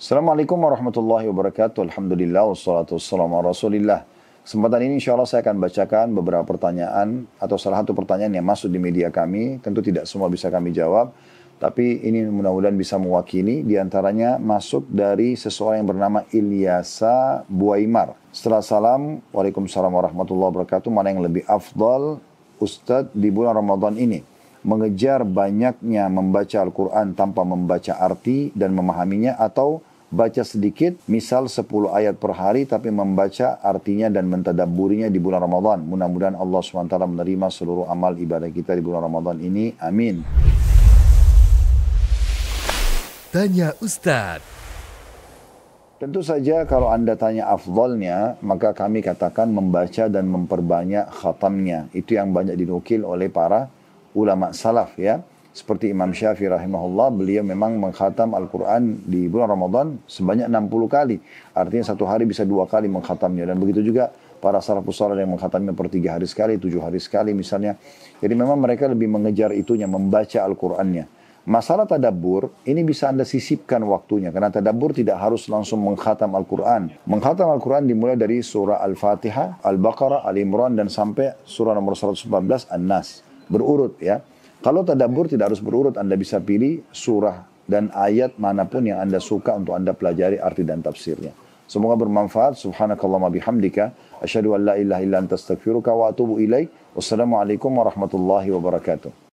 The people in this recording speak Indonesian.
Assalamualaikum warahmatullahi wabarakatuh. Alhamdulillah wassalatu wassalamu ala rasulillah. Kesempatan ini insya Allah saya akan bacakan beberapa pertanyaan atau salah satu pertanyaan yang masuk di media kami. Tentu tidak semua bisa kami jawab. Tapi ini mudah-mudahan bisa mewakili. Di antaranya masuk dari seseorang yang bernama Ilyasa Buaimar. Setelah salam, Waalaikumsalam warahmatullahi wabarakatuh. Mana yang lebih afdal Ustadz di bulan Ramadan ini? Mengejar banyaknya membaca Al-Quran tanpa membaca arti dan memahaminya atau baca sedikit, misal 10 ayat per hari, tapi membaca artinya dan mentadaburinya di bulan Ramadan. Mudah-mudahan Allah SWT menerima seluruh amal ibadah kita di bulan Ramadan ini. Amin. Tanya Ustadz. Tentu saja kalau Anda tanya afdolnya, maka kami katakan membaca dan memperbanyak khatamnya. Itu yang banyak dinukil oleh para ulama salaf ya. Seperti Imam Syafi'i rahimahullah, beliau memang menghatam Al-Quran di bulan Ramadan sebanyak 60 kali. Artinya satu hari bisa dua kali menghatamnya. Dan begitu juga para salafus pusara yang menghatamnya per tiga hari sekali, tujuh hari sekali misalnya. Jadi memang mereka lebih mengejar itunya, membaca Al-Qurannya. Masalah tadabur ini bisa Anda sisipkan waktunya karena tadabur tidak harus langsung menghatam Al-Qur'an. Menghatam Al-Qur'an dimulai dari surah Al-Fatihah, Al-Baqarah, Al-Imran dan sampai surah nomor 114 An-Nas. Berurut ya. Kalau tadabbur tidak harus berurut, Anda bisa pilih surah dan ayat manapun yang Anda suka untuk Anda pelajari arti dan tafsirnya. Semoga bermanfaat. Subhanakallahumma bihamdika. Asyadu an la ilaha illa anta astagfiruka wa atubu ilaih. Wassalamualaikum warahmatullahi wabarakatuh.